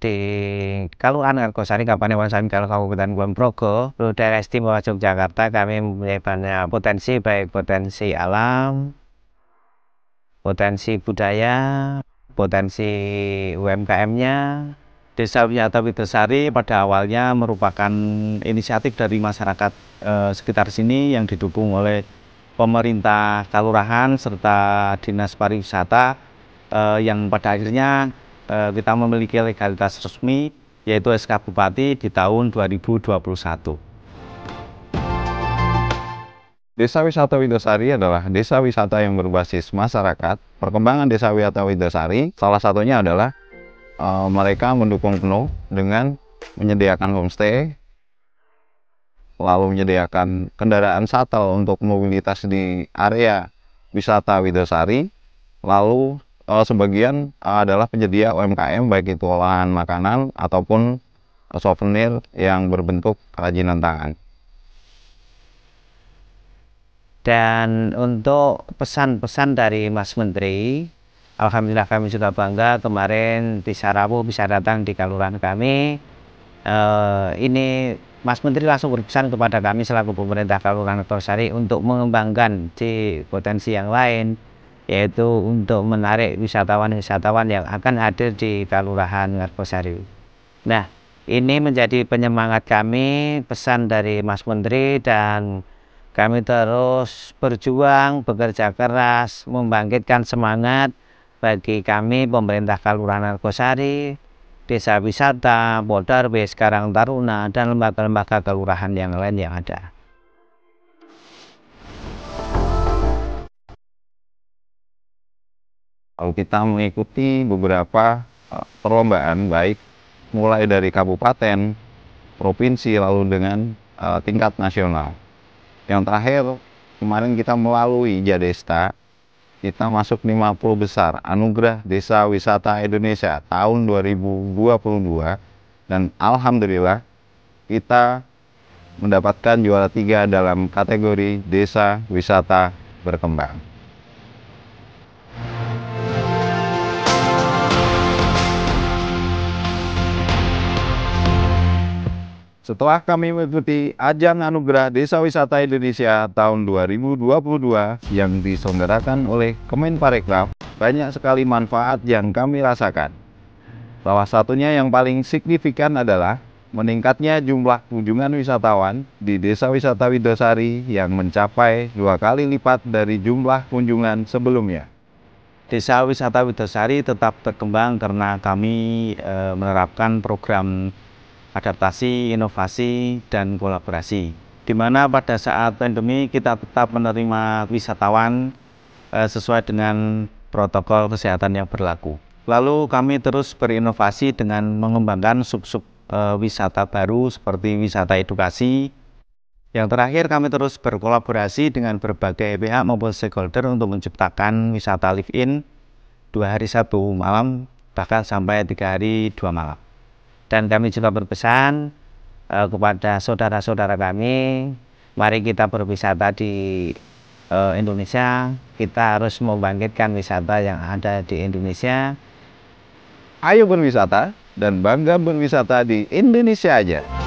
di Kalungan anu Argosari Kabupaten Wonosari kalau Kabupaten Kulonprogo daerah istimewa Yogyakarta kami mempunyai banyak potensi baik potensi alam potensi budaya potensi UMKM-nya Desa Wisata Widosari pada awalnya merupakan inisiatif dari masyarakat e, sekitar sini yang didukung oleh pemerintah kelurahan serta dinas pariwisata e, yang pada akhirnya Eh, kita memiliki legalitas resmi yaitu SK Bupati di tahun 2021. Desa Wisata Widosari adalah desa wisata yang berbasis masyarakat. Perkembangan Desa Wisata Widosari salah satunya adalah e, mereka mendukung penuh dengan menyediakan homestay, lalu menyediakan kendaraan shuttle untuk mobilitas di area wisata Widosari, lalu uh, sebagian adalah penyedia UMKM baik itu olahan makanan ataupun souvenir yang berbentuk kerajinan tangan. Dan untuk pesan-pesan dari Mas Menteri, Alhamdulillah kami sudah bangga kemarin di Sarabu bisa datang di kelurahan kami. Uh, ini Mas Menteri langsung berpesan kepada kami selaku pemerintah Kelurahan Torsari untuk mengembangkan di potensi yang lain yaitu untuk menarik wisatawan-wisatawan yang akan hadir di Kelurahan Ngarposari. Nah, ini menjadi penyemangat kami, pesan dari Mas Menteri dan kami terus berjuang, bekerja keras, membangkitkan semangat bagi kami pemerintah Kelurahan Ngarposari, desa wisata, Polda RW, Karang Taruna, dan lembaga-lembaga kelurahan yang lain yang ada. Kalau kita mengikuti beberapa eh, perlombaan baik mulai dari kabupaten, provinsi lalu dengan uh, tingkat nasional. Yang terakhir kemarin kita melalui Jadesta kita masuk 50 besar Anugerah Desa Wisata Indonesia tahun 2022 dan alhamdulillah kita mendapatkan juara tiga dalam kategori desa wisata berkembang. Setelah kami mengikuti Ajang Anugerah Desa Wisata Indonesia tahun 2022 yang diselenggarakan oleh Kemenparekraf, banyak sekali manfaat yang kami rasakan. Salah satunya yang paling signifikan adalah meningkatnya jumlah kunjungan wisatawan di Desa Wisata Widosari yang mencapai dua kali lipat dari jumlah kunjungan sebelumnya. Desa Wisata Widosari tetap berkembang karena kami e, menerapkan program adaptasi, inovasi, dan kolaborasi. Di mana pada saat pandemi kita tetap menerima wisatawan eh, sesuai dengan protokol kesehatan yang berlaku. Lalu kami terus berinovasi dengan mengembangkan sub-sub eh, wisata baru seperti wisata edukasi. Yang terakhir kami terus berkolaborasi dengan berbagai pihak maupun stakeholder untuk menciptakan wisata live-in dua hari satu malam bahkan sampai tiga hari dua malam dan kami juga berpesan uh, kepada saudara-saudara kami mari kita berwisata di uh, Indonesia kita harus membangkitkan wisata yang ada di Indonesia ayo berwisata dan bangga berwisata di Indonesia aja